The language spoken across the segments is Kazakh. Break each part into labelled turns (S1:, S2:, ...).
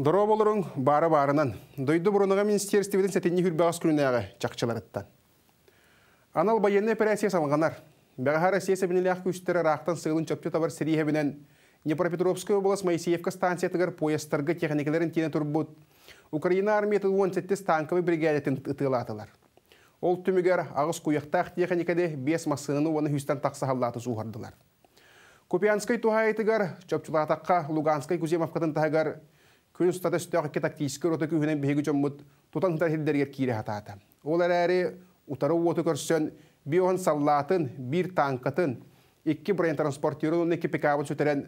S1: Дұро болуруң бары барынан, дойды бұрыныға министерстведен сәтенне хүрбағас күнінеға Анал байенне операция салғанар, бәғар әсесі бінілі ақ күстері рақтан сығылын чөпті табар сірейе бінен Днепропетровская область Моисеевка станция тыгар техникаларын тені тұрбут. Украина армияты 17 танковый бригадетін ұтылатылар. Ол түмігер ағыз құйықтақ техникаде 5 масыны оны хүстен тақсағалаты Купянской тухайтыгар, Чөпчулатаққа Луганской күзем афқатын тағар күн ұстата үстіға кетактиискер оты күхінен бігі жоммут тутан хытар хилдергер кире хатаата. Ол әрәрі утары уоты көрсен би оған саллатын, бир танкатын, икки бұрайын транспортиру, он екі пикабын сөтерен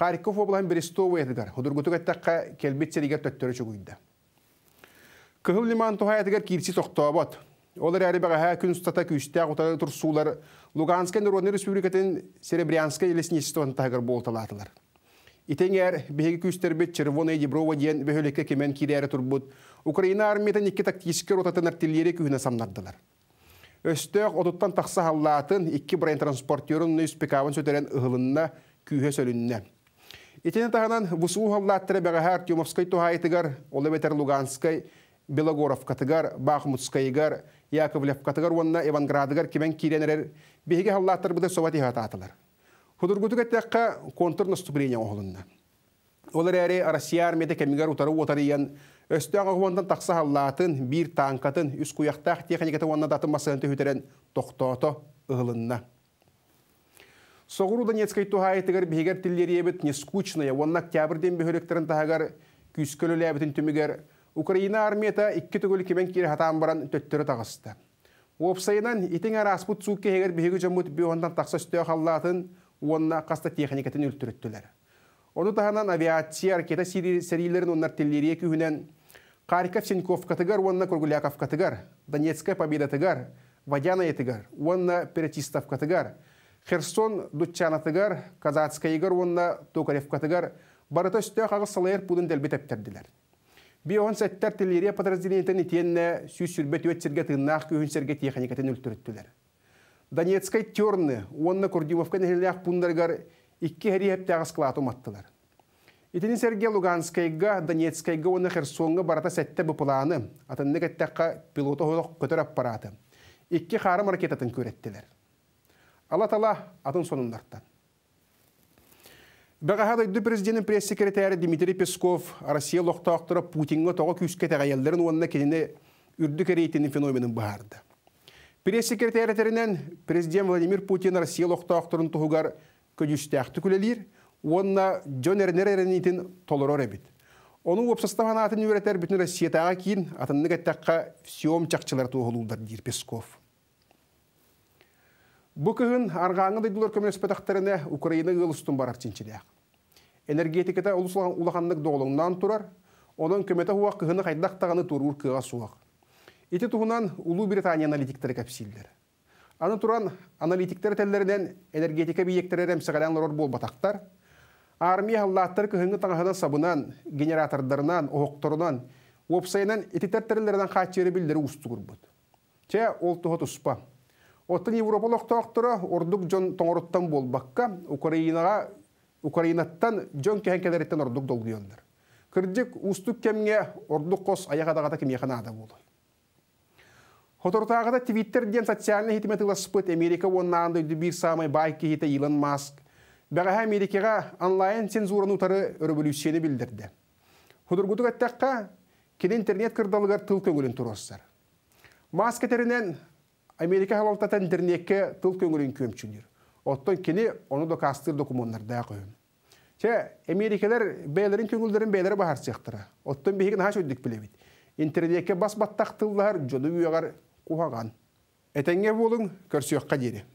S1: Харьков облан Берестову етігер, ұдыргүтік әттаққа келбет серігер төттөрі жүгүйді. Кығыл лиман тұхай етігер кирси соқтуабот. Ол әрәрі бағаға күн ұстата күшті ағутары тұрсулар Луганскай Нұрғаны Республикатын Серебрянскай елесін естуан тағыр болталатылар. Итеңер беге күстербет Червона Деброва ден бөһөлекке кемен кидәрі турбут. Украина армиядан икки тактическер отатын артиллерия күйіне самнардылар. Өстөк одуттан такса халлатын икки брайн транспортерын нөз пикавын сөтерен ығылынна күйе сөлінне. Итені тағынан вусу халлаттыры бәғаға тухайтыгар, олы бетер Луганской, Белогоров катыгар, Бахмутскайгар, Яковлев катыгар, онна Иванградыгар кемен киренерер Беге халлаттыр бұды соват ихататылар. Худургутуга аттаққа контур наступления оғылынна. Олар әрі Россия армияда кәмігер ұтары отарыян, өсті аңығуандан тақса халлатын, бір танкатын, үс құяқтақ техникаты онна датын масығын төхітерен тоқтото ұғылынна. Соғыру Донецкай тухайтығыр бігер тілдері ебіт нескучная, онна октябрден бөхіріктерін тағығар күйскөлілі әбітін түмігер. Украина армията ikki түгіл кемен кері хатан баран төттірі тағысты. Опсайынан итің ара аспут суық кехегер бігер жамут бүйондан тақса үсті халлатын, онна каста техникатын үлтүрүттүлөр. Ону таһанан авиация аркета серилерин оннар теллерие күһүнен Харьков Сеньков катыгар, уонна Кургуляков Донецкая Победа тыгар, Водяна онна Херсон Дучана тыгар, Казацкая онна токаревкатыгар катыгар, барыта үсті қағы салайыр пудын дәлбет әптерділер. Бе оған сәттер тыңнақ техникатын Донецкай терны, онна Курдюмовка нехилях пундаргар, икки хэри склад уматтылар. Итини Сергей Луганскайга, Донецкайга, онна Херсонга барата сәтті планы, атынны кәттәққа пилоты хойлық көтір аппараты. Икки харым ракетатын көреттілер. Алла тала атын сонындартан. Бағаға президент пресс-секретарь Дмитрий Песков Россия лоқтақтыры Путинға тоғы күйіске тәғайелдерін онына кеніне үрді керейтінің феноменін бағарды. Пресс-секретарятарынан президент Владимир Путин Россия лоқтақтырын тұғығар көдіштәқті күлелер, онна Джон Эрнер әрінетін толырор әбет. Оның өпсаставан атын үйретер бүтін Россиятаға кейін атынны кәттаққа всем чақчылар тұғылуылдар дейір Песков. Бұ күгін арғаңы дайдылар көмес пәтақтарына Украина ғылыстың барар тенчедек. Энергетикада ұлысылған улағанлық доғылыңнан тұрар, оның көметі хуақ күгіні қайдақтағаны Ити туһунан Улуу Британия аналитиктері кәпсилдер. Аны туран аналитиктер тәлләрінен энергетика бейектері әрем сығалянлар батақтар, армия халлаттар күхіңгі таңғана сабынан, генератордарынан, оғықтарынан, опсайынан этитеттерлерден қатшері білдері ұстығыр күрбуд. Че ол тұғыт ұспа. Оттын Европалық тоқтыры ордық жон тоңырыттан болбаққа Украинаға, Украинаттан жон кәхенкелереттен ордық долғыйондар. Кірдік ұстық кемге ордық қос аяқ адағата кімеқана болды. Хоторутағыда твиттерден социальный хитмет Америка оннаанды дүбір самай бай кейті Илон Маск. Бәғаға Америкаға онлайн цензураны ұтары революцияны білдірді. Ходоргудық әттәққа кен интернет кырдалығар тыл көңілін тұрғыздар. Маск әтерінен Америка халалтатан интернетке тыл көңілін көмчілдер. Оттон кені оны да кастыр документтарда қойын. Че, Америкалар бәйлерін көңілдерін бәйлері бағар сияқтыра. Оттон бейген хаш өддік білебет. Интернетке бас баттақ тылдар, жоны куһаган. Этеңе болын көрсөккә дире.